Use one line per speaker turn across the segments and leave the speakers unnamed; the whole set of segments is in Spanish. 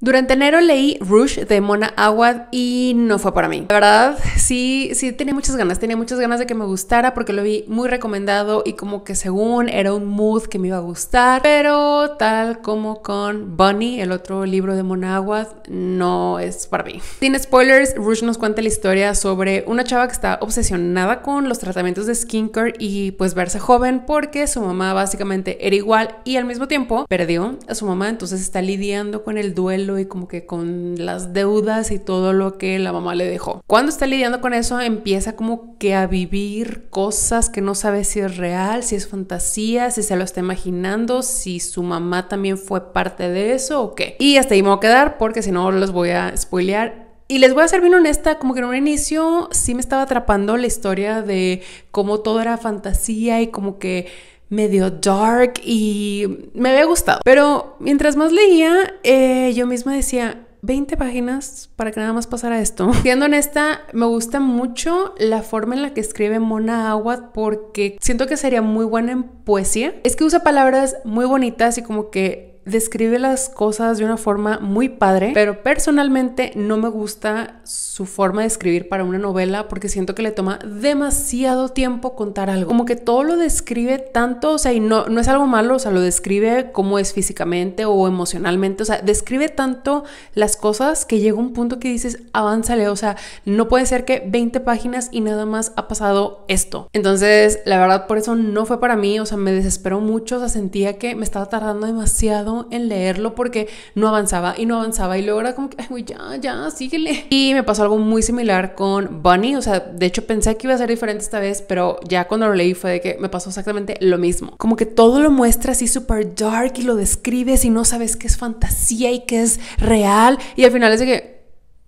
Durante enero leí Rush de Mona Awad y no fue para mí. La verdad, sí, sí tenía muchas ganas, tenía muchas ganas de que me gustara porque lo vi muy recomendado y como que según era un mood que me iba a gustar, pero tal como con Bunny, el otro libro de Mona Awad, no es para mí. Sin spoilers, Rush nos cuenta la historia sobre una chava que está obsesionada con los tratamientos de skincare y pues verse joven porque su mamá básicamente era igual y al mismo tiempo perdió a su mamá, entonces está lidiando con el duelo y como que con las deudas y todo lo que la mamá le dejó. Cuando está lidiando con eso, empieza como que a vivir cosas que no sabe si es real, si es fantasía, si se lo está imaginando, si su mamá también fue parte de eso o qué. Y hasta ahí me voy a quedar porque si no los voy a spoilear. Y les voy a ser bien honesta, como que en un inicio sí me estaba atrapando la historia de cómo todo era fantasía y como que medio dark y me había gustado. Pero mientras más leía, eh, yo misma decía, 20 páginas para que nada más pasara esto. Siendo honesta, me gusta mucho la forma en la que escribe Mona Awad porque siento que sería muy buena en poesía. Es que usa palabras muy bonitas y como que describe las cosas de una forma muy padre, pero personalmente no me gusta su forma de escribir para una novela porque siento que le toma demasiado tiempo contar algo. Como que todo lo describe tanto, o sea, y no, no es algo malo, o sea, lo describe como es físicamente o emocionalmente, o sea, describe tanto las cosas que llega un punto que dices, avánzale, o sea, no puede ser que 20 páginas y nada más ha pasado esto. Entonces, la verdad, por eso no fue para mí, o sea, me desesperó mucho, o sea, sentía que me estaba tardando demasiado en leerlo porque no avanzaba y no avanzaba y luego era como que, ya, ya, síguele. Y me pasó algo muy similar con Bunny, o sea, de hecho pensé que iba a ser diferente esta vez, pero ya cuando lo leí fue de que me pasó exactamente lo mismo. Como que todo lo muestra así super dark y lo describes y no sabes qué es fantasía y qué es real y al final es de que,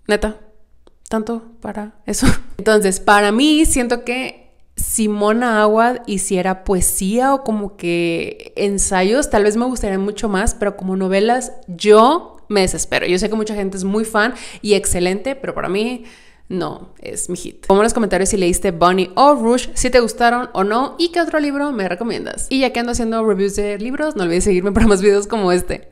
neta, tanto para eso. Entonces, para mí siento que Simona Aguad hiciera poesía o como que ensayos, tal vez me gustaría mucho más, pero como novelas yo me desespero. Yo sé que mucha gente es muy fan y excelente, pero para mí no, es mi hit. Pongo en los comentarios si leíste Bunny o Rush, si te gustaron o no y qué otro libro me recomiendas. Y ya que ando haciendo reviews de libros, no olvides seguirme para más videos como este.